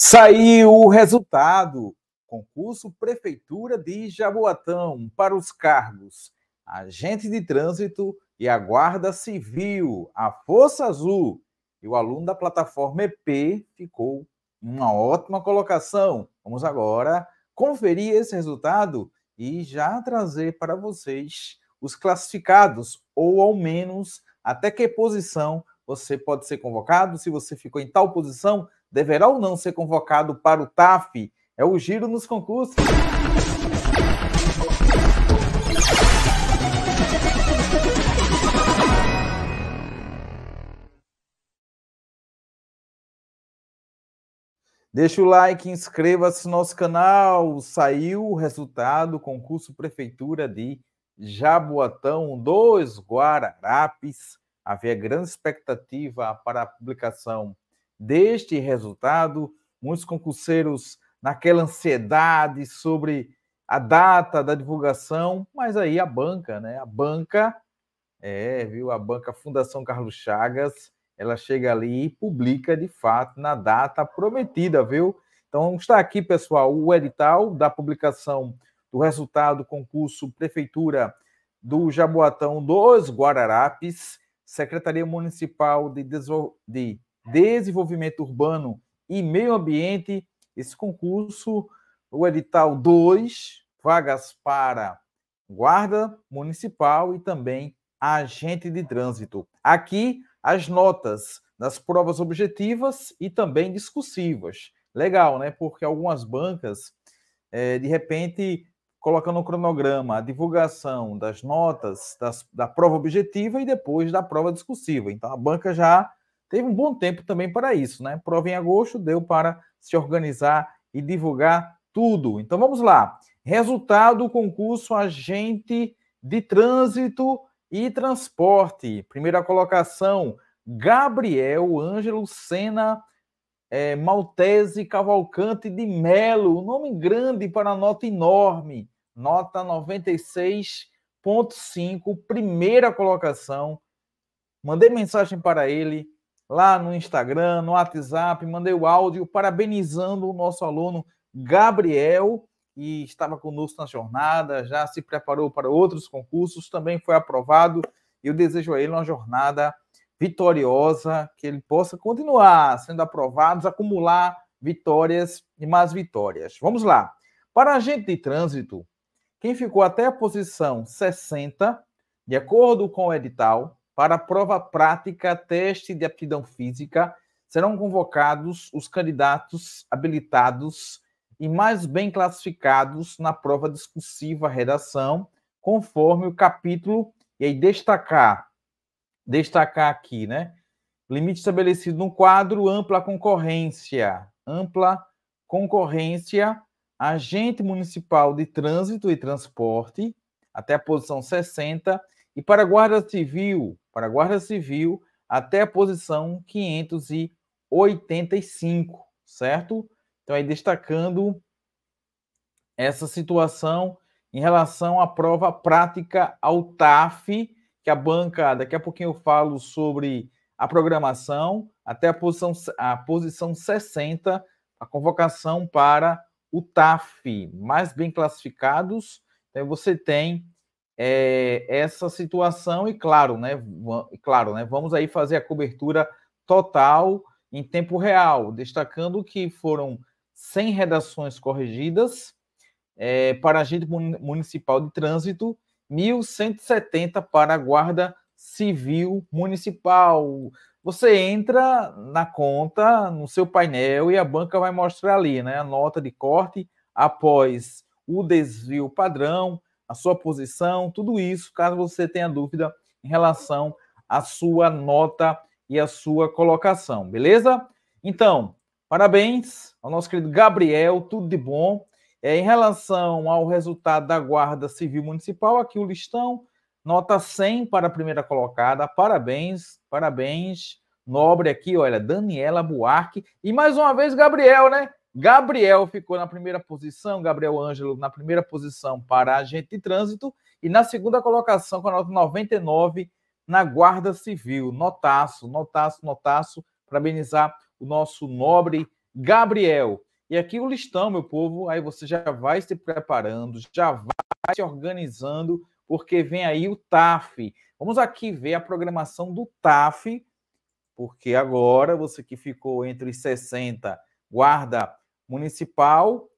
Saiu o resultado. Concurso Prefeitura de Jaboatão para os cargos agente de trânsito e a Guarda Civil, a Força Azul. E o aluno da plataforma EP ficou em uma ótima colocação. Vamos agora conferir esse resultado e já trazer para vocês os classificados, ou ao menos até que posição você pode ser convocado, se você ficou em tal posição deverá ou não ser convocado para o TAF. É o giro nos concursos. Deixa o like, inscreva-se no nosso canal. Saiu o resultado, concurso Prefeitura de Jaboatão dos Guararapes. Havia grande expectativa para a publicação deste resultado. Muitos concurseiros naquela ansiedade sobre a data da divulgação, mas aí a banca, né? A banca, é, viu? A banca Fundação Carlos Chagas, ela chega ali e publica de fato na data prometida, viu? Então está aqui, pessoal, o edital da publicação do resultado do concurso Prefeitura do Jaboatão dos Guararapes, Secretaria Municipal de, Deso... de Desenvolvimento Urbano e Meio Ambiente. Esse concurso, o edital 2, vagas para guarda municipal e também agente de trânsito. Aqui as notas das provas objetivas e também discursivas. Legal, né? Porque algumas bancas, é, de repente, colocando no cronograma a divulgação das notas das, da prova objetiva e depois da prova discursiva. Então, a banca já teve um bom tempo também para isso, né? Prova em agosto deu para se organizar e divulgar tudo. Então vamos lá. Resultado do concurso agente de trânsito e transporte. Primeira colocação, Gabriel Ângelo Sena é, Maltese Cavalcante de Melo. nome grande para nota enorme. Nota 96.5, primeira colocação. Mandei mensagem para ele lá no Instagram, no WhatsApp, mandei o áudio parabenizando o nosso aluno Gabriel, que estava conosco na jornada, já se preparou para outros concursos, também foi aprovado. Eu desejo a ele uma jornada vitoriosa, que ele possa continuar sendo aprovado, acumular vitórias e mais vitórias. Vamos lá. Para agente de trânsito, quem ficou até a posição 60, de acordo com o edital, para a prova prática, teste de aptidão física, serão convocados os candidatos habilitados e mais bem classificados na prova discursiva redação, conforme o capítulo, e aí destacar, destacar aqui, né? Limite estabelecido no quadro, ampla concorrência, ampla concorrência, agente municipal de trânsito e transporte, até a posição 60, e para a Guarda Civil, para Guarda Civil até a posição 585, certo? Então aí destacando essa situação em relação à prova prática ao TAF, que a banca, daqui a pouquinho eu falo sobre a programação, até a posição, a posição 60, a convocação para o TAF, mais bem classificados. Então você tem é, essa situação e claro, né, claro, né, vamos aí fazer a cobertura total em tempo real, destacando que foram 100 redações corrigidas é, para agente municipal de trânsito, 1.170 para a guarda civil municipal. Você entra na conta, no seu painel, e a banca vai mostrar ali, né, a nota de corte após o desvio padrão, a sua posição, tudo isso, caso você tenha dúvida em relação à sua nota e à sua colocação, beleza? Então, parabéns ao nosso querido Gabriel, tudo de bom. É, em relação ao resultado da Guarda Civil Municipal, aqui o listão, nota 100 para a primeira colocada, parabéns, parabéns, nobre aqui, olha, Daniela Buarque, e mais uma vez Gabriel, né? Gabriel ficou na primeira posição, Gabriel Ângelo na primeira posição para agente de trânsito e na segunda colocação com a nota 99 na Guarda Civil. Notaço, notaço, notaço, parabenizar o nosso nobre Gabriel. E aqui o listão, meu povo, aí você já vai se preparando, já vai se organizando, porque vem aí o TAF. Vamos aqui ver a programação do TAF, porque agora você que ficou entre 60, guarda municipal,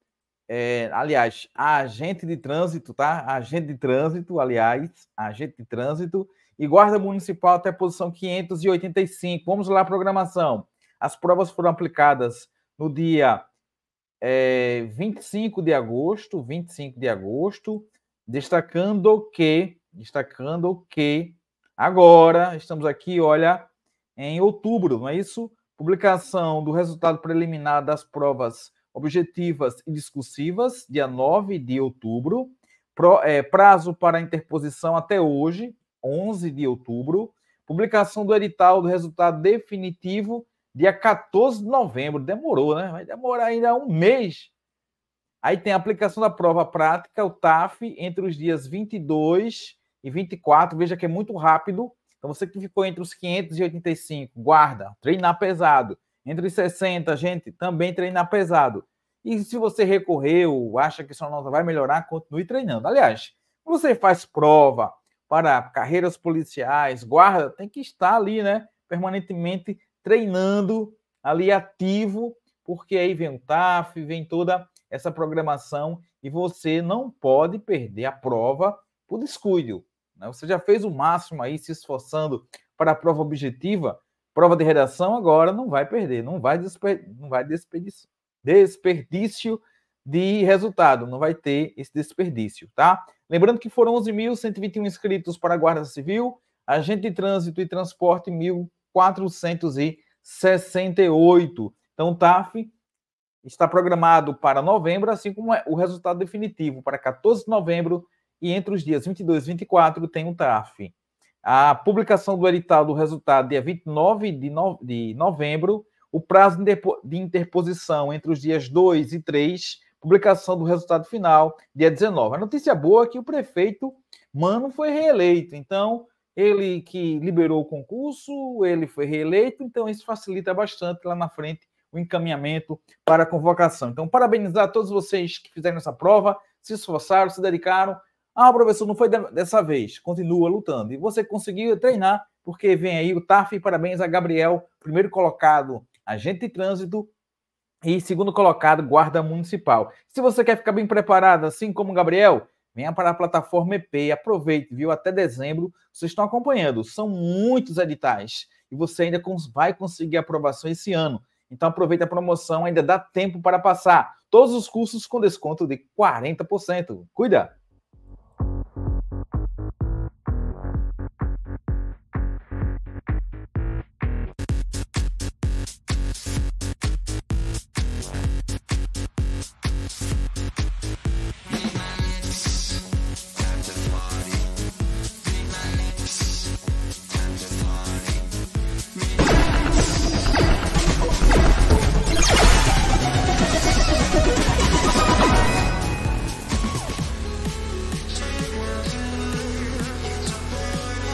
é, aliás, agente de trânsito, tá? Agente de trânsito, aliás, agente de trânsito e guarda municipal até a posição 585. Vamos lá, programação. As provas foram aplicadas no dia é, 25 de agosto, 25 de agosto, destacando que, destacando que agora estamos aqui, olha, em outubro, não é isso? Publicação do resultado preliminar das provas objetivas e discursivas, dia 9 de outubro. Pro, é, prazo para interposição até hoje, 11 de outubro. Publicação do edital do resultado definitivo, dia 14 de novembro. Demorou, né? Vai demorar ainda um mês. Aí tem a aplicação da prova prática, o TAF, entre os dias 22 e 24. Veja que é muito rápido. Então, você que ficou entre os 585, guarda, treinar pesado. Entre 60, gente, também treinar pesado. E se você recorreu, acha que sua nota vai melhorar, continue treinando. Aliás, você faz prova para carreiras policiais, guarda, tem que estar ali, né? Permanentemente treinando, ali ativo, porque aí vem o TAF, vem toda essa programação e você não pode perder a prova por descuido. Né? Você já fez o máximo aí se esforçando para a prova objetiva, Prova de redação agora não vai perder, não vai, desper, não vai desperdício, desperdício de resultado, não vai ter esse desperdício, tá? Lembrando que foram 11.121 inscritos para a Guarda Civil, agente de trânsito e transporte 1.468. Então, TAF está programado para novembro, assim como é o resultado definitivo para 14 de novembro e entre os dias 22 e 24 tem o TAF. A publicação do edital do resultado dia 29 de, no, de novembro, o prazo de interposição entre os dias 2 e 3, publicação do resultado final, dia 19. A notícia boa é que o prefeito Mano foi reeleito. Então, ele que liberou o concurso, ele foi reeleito, então isso facilita bastante lá na frente o encaminhamento para a convocação. Então, parabenizar a todos vocês que fizeram essa prova, se esforçaram, se dedicaram, ah, professor, não foi dessa vez. Continua lutando. E você conseguiu treinar, porque vem aí o TAF. Parabéns a Gabriel, primeiro colocado, agente de trânsito. E segundo colocado, guarda municipal. Se você quer ficar bem preparado, assim como Gabriel, venha para a plataforma EP. Aproveite, viu? Até dezembro. Vocês estão acompanhando. São muitos editais. E você ainda vai conseguir aprovação esse ano. Então aproveita a promoção, ainda dá tempo para passar. Todos os cursos com desconto de 40%. Cuida!